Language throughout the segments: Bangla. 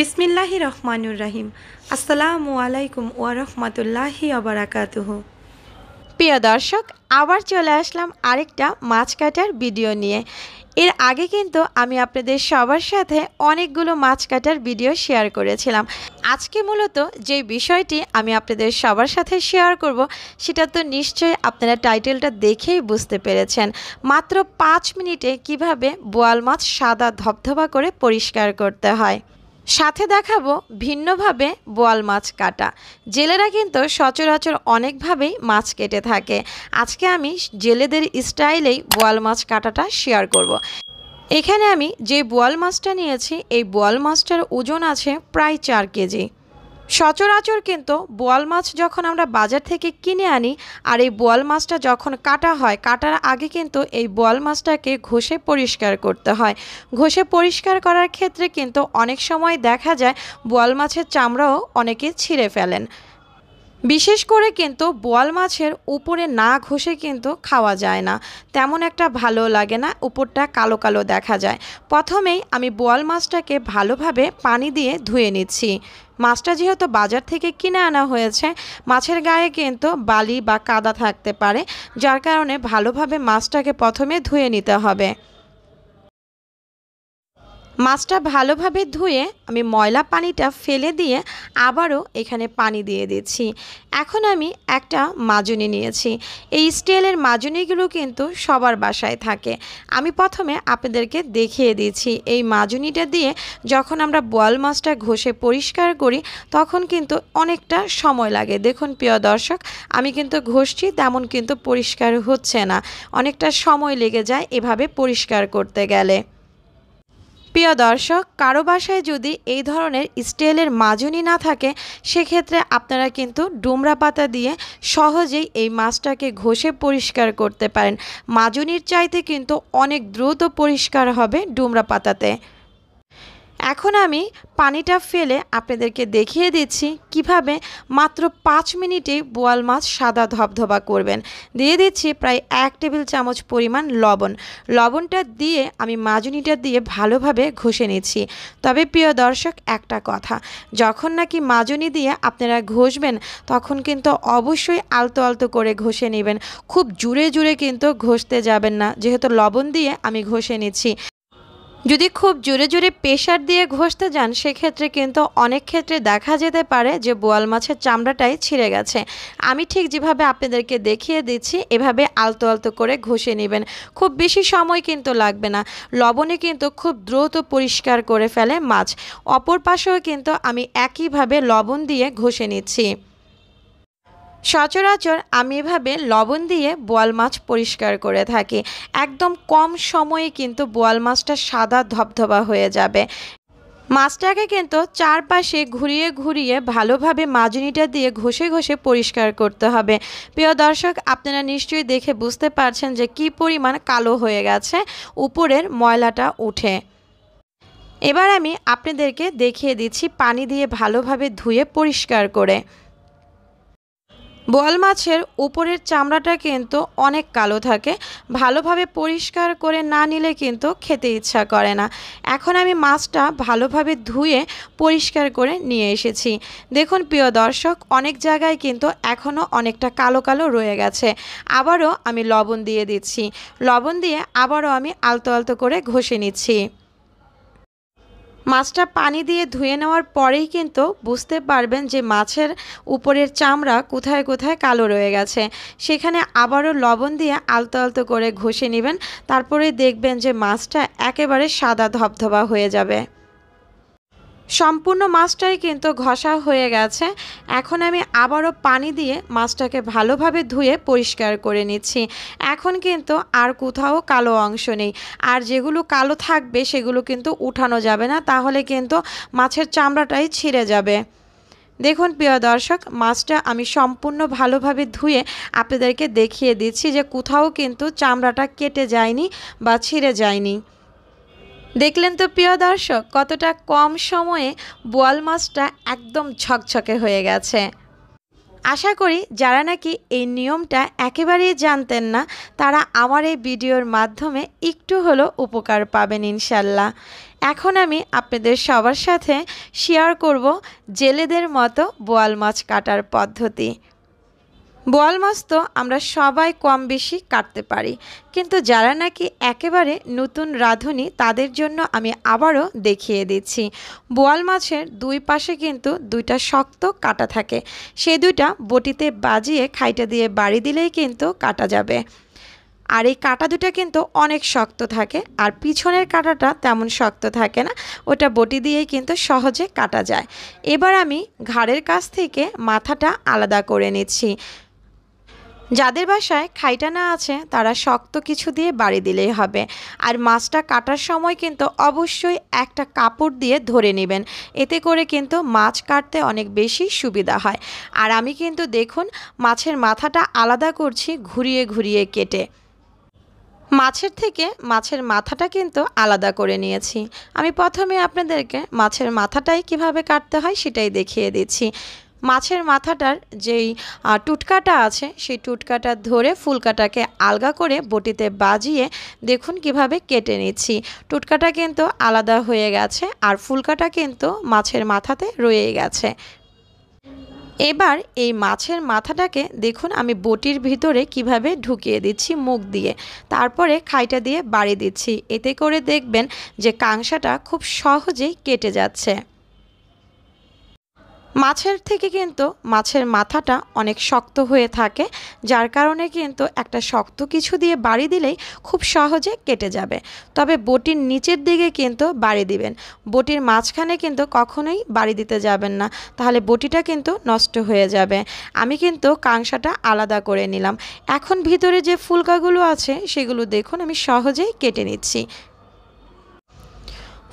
বিসমিল্লাহি রহমানুর রাহিম আসসালামু আলাইকুম ওয়ারহমতুল্লাহি আবরাকাতুহ প্রিয় দর্শক আবার চলে আসলাম আরেকটা মাছ কাটার ভিডিও নিয়ে এর আগে কিন্তু আমি আপনাদের সবার সাথে অনেকগুলো মাছ কাটার ভিডিও শেয়ার করেছিলাম আজকে মূলত যে বিষয়টি আমি আপনাদের সবার সাথে শেয়ার করব সেটা তো নিশ্চয়ই আপনারা টাইটেলটা দেখেই বুঝতে পেরেছেন মাত্র পাঁচ মিনিটে কিভাবে বোয়াল মাছ সাদা ধবধবা করে পরিষ্কার করতে হয় সাথে দেখাবো ভিন্নভাবে বোয়াল মাছ কাটা জেলেরা কিন্তু সচরাচর অনেকভাবেই মাছ কেটে থাকে আজকে আমি জেলেদের স্টাইলেই বোয়াল মাছ কাটাটা শেয়ার করব। এখানে আমি যে বোয়াল মাছটা নিয়েছি এই বোয়াল মাছটার ওজন আছে প্রায় চার কেজি সচরাচর কিন্তু বোয়াল মাছ যখন আমরা বাজার থেকে কিনে আনি আর এই বোয়াল মাছটা যখন কাটা হয় কাটার আগে কিন্তু এই বোয়াল মাছটাকে ঘষে পরিষ্কার করতে হয় ঘষে পরিষ্কার করার ক্ষেত্রে কিন্তু অনেক সময় দেখা যায় বোয়াল মাছের চামড়াও অনেকে ছিঁড়ে ফেলেন বিশেষ করে কিন্তু বোয়াল মাছের উপরে না ঘষে কিন্তু খাওয়া যায় না তেমন একটা ভালো লাগে না উপরটা কালো কালো দেখা যায় প্রথমেই আমি বোয়াল মাছটাকে ভালোভাবে পানি দিয়ে ধুয়ে নিচ্ছি মাছটা যেহেতু বাজার থেকে কিনে আনা হয়েছে মাছের গায়ে কিন্তু বালি বা কাদা থাকতে পারে যার কারণে ভালোভাবে মাছটাকে প্রথমে ধুয়ে নিতে হবে মাছটা ভালোভাবে ধুয়ে আমি ময়লা পানিটা ফেলে দিয়ে আবারও এখানে পানি দিয়ে দিচ্ছি এখন আমি একটা মাজুনি নিয়েছি এই স্টিলের মাজুনিগুলো কিন্তু সবার বাসায় থাকে আমি প্রথমে আপনাদেরকে দেখিয়ে দিচ্ছি এই মাজুনিটা দিয়ে যখন আমরা বোয়াল মাছটা ঘষে পরিষ্কার করি তখন কিন্তু অনেকটা সময় লাগে দেখুন প্রিয় দর্শক আমি কিন্তু ঘষছি তেমন কিন্তু পরিষ্কার হচ্ছে না অনেকটা সময় লেগে যায় এভাবে পরিষ্কার করতে গেলে প্রিয় দর্শক কারো বাসায় যদি এই ধরনের স্টেলের মাজুনি না থাকে সেক্ষেত্রে আপনারা কিন্তু ডুমরা পাতা দিয়ে সহজেই এই মাছটাকে ঘষে পরিষ্কার করতে পারেন মাজুনির চাইতে কিন্তু অনেক দ্রুত পরিষ্কার হবে ডুমরা পাতাতে এখন আমি পানিটা ফেলে আপনাদেরকে দেখিয়ে দিচ্ছি কিভাবে মাত্র পাঁচ মিনিটে বোয়াল মাছ সাদা ধবধবা করবেন দিয়ে দিচ্ছি প্রায় এক টেবিল চামচ পরিমাণ লবণ লবণটা দিয়ে আমি মাজুনিটা দিয়ে ভালোভাবে ঘষে নিচ্ছি তবে প্রিয় দর্শক একটা কথা যখন নাকি মাজুনি দিয়ে আপনারা ঘষবেন তখন কিন্তু অবশ্যই আলতো আলতো করে ঘষে নেবেন খুব জুড়ে জুড়ে কিন্তু ঘষতে যাবেন না যেহেতু লবণ দিয়ে আমি ঘষে নিচ্ছি যদি খুব জোরে জোরে প্রেশার দিয়ে ঘষতে যান সেক্ষেত্রে কিন্তু অনেক ক্ষেত্রে দেখা যেতে পারে যে বোয়াল মাছের চামড়াটাই ছিঁড়ে গেছে আমি ঠিক যেভাবে আপনাদেরকে দেখিয়ে দিচ্ছি এভাবে আলতো আলতো করে ঘষে নেবেন খুব বেশি সময় কিন্তু লাগবে না লবণে কিন্তু খুব দ্রুত পরিষ্কার করে ফেলে মাছ অপর পাশেও কিন্তু আমি একইভাবে লবণ দিয়ে ঘষে নিচ্ছি সচরাচর আমি এভাবে লবণ দিয়ে বোয়াল মাছ পরিষ্কার করে থাকি একদম কম সময়ে কিন্তু বোয়াল মাছটা সাদা ধবধবা হয়ে যাবে মাছটাকে কিন্তু চারপাশে ঘুরিয়ে ঘুরিয়ে ভালোভাবে মাজনিটা দিয়ে ঘষে ঘষে পরিষ্কার করতে হবে প্রিয় দর্শক আপনারা নিশ্চয়ই দেখে বুঝতে পারছেন যে কি পরিমাণ কালো হয়ে গেছে উপরের ময়লাটা উঠে এবার আমি আপনাদেরকে দেখিয়ে দিচ্ছি পানি দিয়ে ভালোভাবে ধুয়ে পরিষ্কার করে বোয়াল মাছের উপরের চামড়াটা কিন্তু অনেক কালো থাকে ভালোভাবে পরিষ্কার করে না নিলে কিন্তু খেতে ইচ্ছা করে না এখন আমি মাছটা ভালোভাবে ধুয়ে পরিষ্কার করে নিয়ে এসেছি দেখুন প্রিয় দর্শক অনেক জায়গায় কিন্তু এখনও অনেকটা কালো কালো রয়ে গেছে আবারও আমি লবণ দিয়ে দিচ্ছি লবণ দিয়ে আবারও আমি আলতো আলতো করে ঘষে নিচ্ছি মাছটা পানি দিয়ে ধুয়ে নেওয়ার পরেই কিন্তু বুঝতে পারবেন যে মাছের উপরের চামড়া কোথায় কোথায় কালো রয়ে গেছে সেখানে আবারও লবণ দিয়ে আলতো আলতো করে ঘষে নেবেন তারপরে দেখবেন যে মাছটা একেবারে সাদা ধবধবা হয়ে যাবে সম্পূর্ণ মাছটাই কিন্তু ঘষা হয়ে গেছে এখন আমি আবারও পানি দিয়ে মাছটাকে ভালোভাবে ধুয়ে পরিষ্কার করে নিচ্ছি এখন কিন্তু আর কোথাও কালো অংশ নেই আর যেগুলো কালো থাকবে সেগুলো কিন্তু উঠানো যাবে না তাহলে কিন্তু মাছের চামড়াটাই ছিঁড়ে যাবে দেখুন প্রিয় দর্শক মাছটা আমি সম্পূর্ণ ভালোভাবে ধুয়ে আপনাদেরকে দেখিয়ে দিচ্ছি যে কোথাও কিন্তু চামড়াটা কেটে যায়নি বা ছিঁড়ে যায়নি দেখলেন তো প্রিয় দর্শক কতটা কম সময়ে বোয়াল মাছটা একদম ঝকঝকে হয়ে গেছে আশা করি যারা নাকি এই নিয়মটা একেবারেই জানতেন না তারা আমার এই ভিডিওর মাধ্যমে একটু হলো উপকার পাবেন ইনশাল্লাহ এখন আমি আপনাদের সবার সাথে শেয়ার করব জেলেদের মতো বোয়াল মাছ কাটার পদ্ধতি বোয়াল মাছ তো আমরা সবাই কম বেশি কাটতে পারি কিন্তু যারা নাকি একেবারে নতুন রাঁধুনি তাদের জন্য আমি আবারও দেখিয়ে দিচ্ছি বোয়াল মাছের দুই পাশে কিন্তু দুইটা শক্ত কাটা থাকে সে দুইটা বটিতে বাজিয়ে খাইটা দিয়ে বাড়ি দিলেই কিন্তু কাটা যাবে আর এই কাটা দুটা কিন্তু অনেক শক্ত থাকে আর পিছনের কাটাটা তেমন শক্ত থাকে না ওটা বটি দিয়েই কিন্তু সহজে কাটা যায় এবার আমি ঘাড়ের কাছ থেকে মাথাটা আলাদা করে নিচ্ছি যাদের বাসায় খাইটানা আছে তারা শক্ত কিছু দিয়ে বাড়ি দিলেই হবে আর মাছটা কাটার সময় কিন্তু অবশ্যই একটা কাপড় দিয়ে ধরে নেবেন এতে করে কিন্তু মাছ কাটতে অনেক বেশি সুবিধা হয় আর আমি কিন্তু দেখুন মাছের মাথাটা আলাদা করছি ঘুরিয়ে ঘুরিয়ে কেটে মাছের থেকে মাছের মাথাটা কিন্তু আলাদা করে নিয়েছি আমি প্রথমে আপনাদেরকে মাছের মাথাটাই কিভাবে কাটতে হয় সেটাই দেখিয়ে দিচ্ছি মাছের মাথাটার যেই টুটকাটা আছে সেই টুটকাটা ধরে ফুলকাটাকে আলগা করে বটিতে বাজিয়ে দেখুন কিভাবে কেটে নিচ্ছি টুটকাটা কিন্তু আলাদা হয়ে গেছে আর ফুলকাটা কিন্তু মাছের মাথাতে রয়ে গেছে এবার এই মাছের মাথাটাকে দেখুন আমি বটির ভিতরে কিভাবে ঢুকিয়ে দিচ্ছি মুখ দিয়ে তারপরে খাইটা দিয়ে বাড়ি দিচ্ছি এতে করে দেখবেন যে কাংসাটা খুব সহজেই কেটে যাচ্ছে মাছের থেকে কিন্তু মাছের মাথাটা অনেক শক্ত হয়ে থাকে যার কারণে কিন্তু একটা শক্ত কিছু দিয়ে বাড়ি দিলেই খুব সহজে কেটে যাবে তবে বটির নিচের দিকে কিন্তু বাড়ি দিবেন বটির মাঝখানে কিন্তু কখনোই বাড়ি দিতে যাবেন না তাহলে বটিটা কিন্তু নষ্ট হয়ে যাবে আমি কিন্তু কাংসাটা আলাদা করে নিলাম এখন ভিতরে যে ফুলকাগুলো আছে সেগুলো দেখুন আমি সহজেই কেটে নিচ্ছি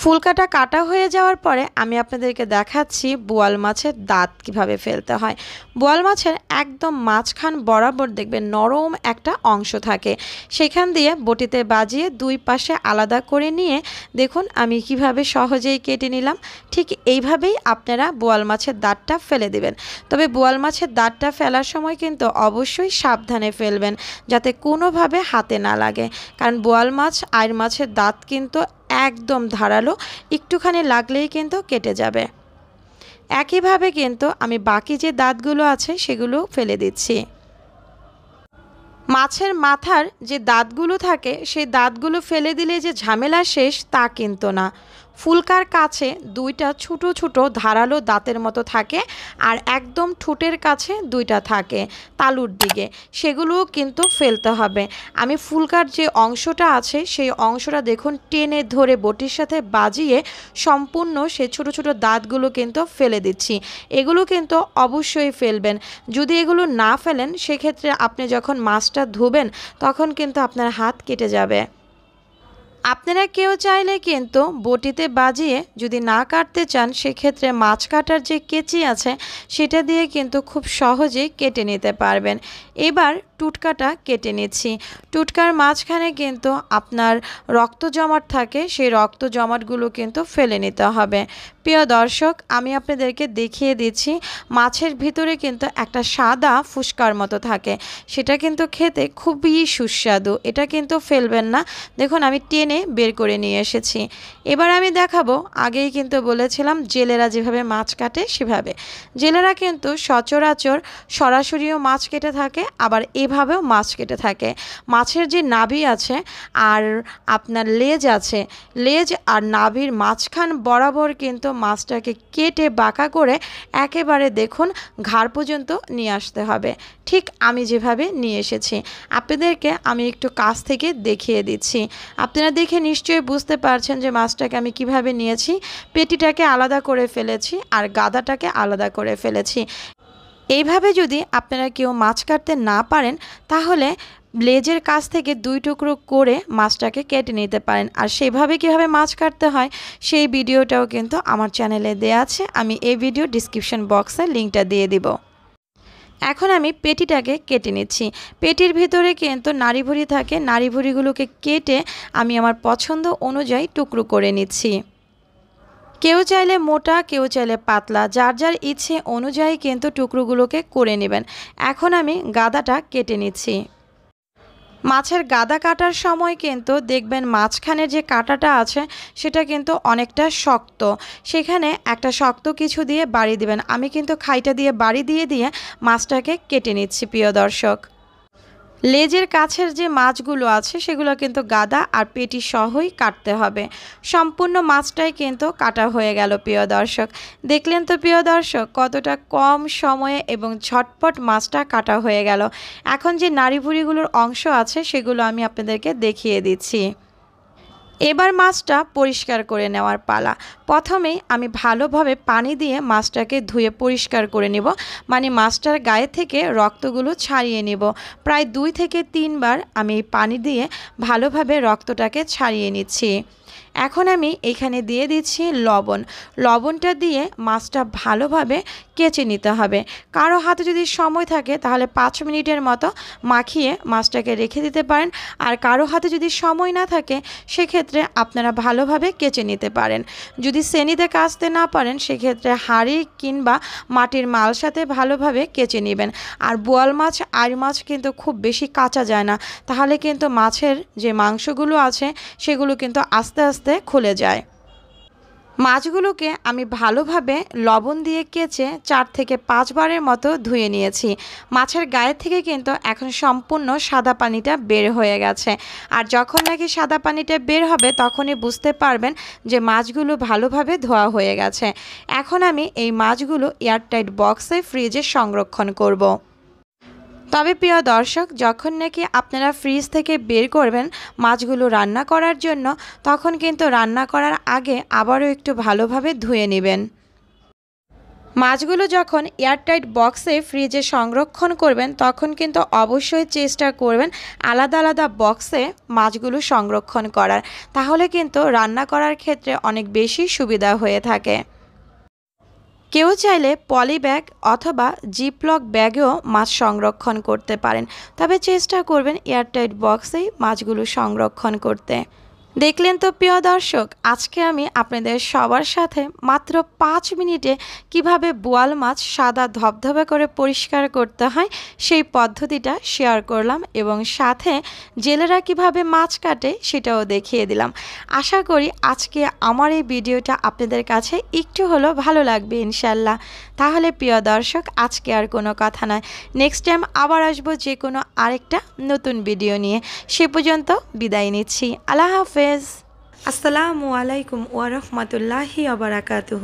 ফুলকাটা কাটা হয়ে যাওয়ার পরে আমি আপনাদেরকে দেখাচ্ছি বোয়াল মাছের দাঁত কিভাবে ফেলতে হয় বোয়াল মাছের একদম মাঝখান বরাবর দেখবে নরম একটা অংশ থাকে সেখান দিয়ে বটিতে বাজিয়ে দুই পাশে আলাদা করে নিয়ে দেখুন আমি কিভাবে সহজেই কেটে নিলাম ঠিক এইভাবেই আপনারা বোয়াল মাছের দাঁতটা ফেলে দিবেন তবে বোয়াল মাছের দাঁতটা ফেলার সময় কিন্তু অবশ্যই সাবধানে ফেলবেন যাতে কোনোভাবে হাতে না লাগে কারণ বোয়াল মাছ আয়ের মাছের দাঁত কিন্তু একদম ধারালো একটুখানি লাগলেই কিন্তু কেটে যাবে একইভাবে কিন্তু আমি বাকি যে দাঁতগুলো আছে সেগুলো ফেলে দিচ্ছি মাছের মাথার যে দাঁতগুলো থাকে সেই দাঁতগুলো ফেলে দিলে যে ঝামেলা শেষ তা কিন্তু না ফুলকার কাছে দুইটা ছোট ছোট ধারালো দাঁতের মতো থাকে আর একদম ঠোঁটের কাছে দুইটা থাকে তালুর দিকে সেগুলোও কিন্তু ফেলতে হবে আমি ফুলকার যে অংশটা আছে সেই অংশটা দেখুন টেনে ধরে বটির সাথে বাজিয়ে সম্পূর্ণ সে ছোট ছোট দাঁতগুলো কিন্তু ফেলে দিচ্ছি এগুলো কিন্তু অবশ্যই ফেলবেন যদি এগুলো না ফেলেন সেক্ষেত্রে আপনি যখন মাছটা ধোবেন তখন কিন্তু আপনার হাত কেটে যাবে আপনারা কেউ চাইলে কিন্তু বটিতে বাজিয়ে যদি না কাটতে চান সেক্ষেত্রে মাছ কাটার যে কেচি আছে সেটা দিয়ে কিন্তু খুব সহজেই কেটে নিতে পারবেন এবার টুটকাটা কেটে নেছি টুটকার মাঝখানে কিন্তু আপনার রক্ত জমাট থাকে সেই রক্ত জমাটগুলো কিন্তু ফেলে নিতে হবে প্রিয় দর্শক আমি আপনাদেরকে দেখিয়ে দিচ্ছি মাছের ভিতরে কিন্তু একটা সাদা ফুসকার মতো থাকে সেটা কিন্তু খেতে খুবই সুস্বাদু এটা কিন্তু ফেলবেন না দেখুন আমি টেনে বের করে নিয়ে এসেছি এবার আমি দেখাবো আগেই কিন্তু বলেছিলাম জেলেরা যেভাবে মাছ কাটে সেভাবে জেলেরা কিন্তু সচরাচর সরাসরিও মাছ কেটে থাকে আবার এভাবেও মাছ কেটে থাকে মাছের যে নাভি আছে আর আপনার লেজ আছে লেজ আর নাভির মাঝখান বরাবর কিন্তু মাছটাকে কেটে বাঁকা করে একেবারে দেখুন ঘাড় পর্যন্ত নিয়ে আসতে হবে ঠিক আমি যেভাবে নিয়ে এসেছি আপনাদেরকে আমি একটু কাছ থেকে দেখিয়ে দিচ্ছি আপনারা দেখে নিশ্চয়ই বুঝতে পারছেন যে মাছটাকে আমি কিভাবে নিয়েছি পেটিটাকে আলাদা করে ফেলেছি আর গাদাটাকে আলাদা করে ফেলেছি এইভাবে যদি আপনারা কেউ মাছ কাটতে না পারেন তাহলে লেজের কাছ থেকে দুই টুকরো করে মাছটাকে কেটে নিতে পারেন আর সেভাবে কিভাবে মাছ কাটতে হয় সেই ভিডিওটাও কিন্তু আমার চ্যানেলে দেয়া আছে আমি এই ভিডিও ডিসক্রিপশন বক্সে লিঙ্কটা দিয়ে দিব এখন আমি পেটিটাকে কেটে নিচ্ছি পেটির ভিতরে কিন্তু নাড়িভুড়ি থাকে নাড়িভুড়িগুলোকে কেটে আমি আমার পছন্দ অনুযায়ী টুকরো করে নিচ্ছি কেউ চাইলে মোটা কেউ চাইলে পাতলা যার যার ইচ্ছে অনুযায়ী কিন্তু টুকরোগুলোকে করে নেবেন এখন আমি গাদাটা কেটে নিচ্ছি মাছের গাদা কাটার সময় কিন্তু দেখবেন মাঝখানে যে কাটাটা আছে সেটা কিন্তু অনেকটা শক্ত সেখানে একটা শক্ত কিছু দিয়ে বাড়ি দিবেন আমি কিন্তু খাইটা দিয়ে বাড়ি দিয়ে দিয়ে মাছটাকে কেটে নিচ্ছি প্রিয় দর্শক লেজের কাছের যে মাছগুলো আছে সেগুলো কিন্তু গাদা আর পেটি সহই কাটতে হবে সম্পূর্ণ মাছটাই কিন্তু কাটা হয়ে গেল প্রিয় দর্শক দেখলেন তো প্রিয় দর্শক কতটা কম সময়ে এবং ঝটপট মাছটা কাটা হয়ে গেল এখন যে নাড়িভুড়িগুলোর অংশ আছে সেগুলো আমি আপনাদেরকে দেখিয়ে দিচ্ছি এবার মাছটা পরিষ্কার করে নেওয়ার পালা প্রথমে আমি ভালোভাবে পানি দিয়ে মাছটাকে ধুয়ে পরিষ্কার করে নেব মানে মাছটার গায়ে থেকে রক্তগুলো ছাড়িয়ে নেব প্রায় দুই থেকে তিনবার আমি এই পানি দিয়ে ভালোভাবে রক্তটাকে ছাড়িয়ে নিচ্ছি এখন আমি এখানে দিয়ে দিচ্ছি লবণ লবণটা দিয়ে মাছটা ভালোভাবে কেচে নিতে হবে কারো হাতে যদি সময় থাকে তাহলে পাঁচ মিনিটের মতো মাখিয়ে মাছটাকে রেখে দিতে পারেন আর কারো হাতে যদি সময় না থাকে সেক্ষেত্রে আপনারা ভালোভাবে কেচে নিতে পারেন যদি শ্রেণীতে কাচতে না পারেন সেক্ষেত্রে হাড়ি কিংবা মাটির মাল সাথে ভালোভাবে কেচে নেবেন আর বোয়াল মাছ আর মাছ কিন্তু খুব বেশি কাঁচা যায় না তাহলে কিন্তু মাছের যে মাংসগুলো আছে সেগুলো কিন্তু আস্তে আস্তে আস্তে খুলে যায় মাছগুলোকে আমি ভালোভাবে লবণ দিয়ে কেচে চার থেকে পাঁচবারের মতো ধুয়ে নিয়েছি মাছের গায়ে থেকে কিন্তু এখন সম্পূর্ণ সাদা পানিটা বের হয়ে গেছে আর যখন নাকি সাদা পানিটা বের হবে তখনই বুঝতে পারবেন যে মাছগুলো ভালোভাবে ধোয়া হয়ে গেছে এখন আমি এই মাছগুলো এয়ারটাইট বক্সে ফ্রিজে সংরক্ষণ করব। তবে প্রিয় দর্শক যখন নাকি আপনারা ফ্রিজ থেকে বের করবেন মাছগুলো রান্না করার জন্য তখন কিন্তু রান্না করার আগে আবারও একটু ভালোভাবে ধুয়ে নেবেন মাছগুলো যখন এয়ারটাইট বক্সে ফ্রিজে সংরক্ষণ করবেন তখন কিন্তু অবশ্যই চেষ্টা করবেন আলাদা আলাদা বক্সে মাছগুলো সংরক্ষণ করার তাহলে কিন্তু রান্না করার ক্ষেত্রে অনেক বেশি সুবিধা হয়ে থাকে কেউ চাইলে পলি ব্যাগ অথবা জিপলক ব্যাগেও মাছ সংরক্ষণ করতে পারেন তবে চেষ্টা করবেন এয়ারটাইট বক্সেই মাছগুলো সংরক্ষণ করতে দেখলেন তো প্রিয় দর্শক আজকে আমি আপনাদের সবার সাথে মাত্র পাঁচ মিনিটে কিভাবে বোয়াল মাছ সাদা ধবধবে করে পরিষ্কার করতে হয় সেই পদ্ধতিটা শেয়ার করলাম এবং সাথে জেলেরা কিভাবে মাছ কাটে সেটাও দেখিয়ে দিলাম আশা করি আজকে আমার এই ভিডিওটা আপনাদের কাছে একটু হলো ভালো লাগবে ইনশাল্লাহ তাহলে প্রিয় দর্শক আজকে আর কোনো কথা নয় নেক্সট টাইম আবার আসবো যে কোনো আরেকটা নতুন ভিডিও নিয়ে সে পর্যন্ত বিদায় নিচ্ছি আল্লাহ হাফেজ হাফেজ আসসালামু আলাইকুম ওয়ারহমতুল্লাহি আবরাকাতুহ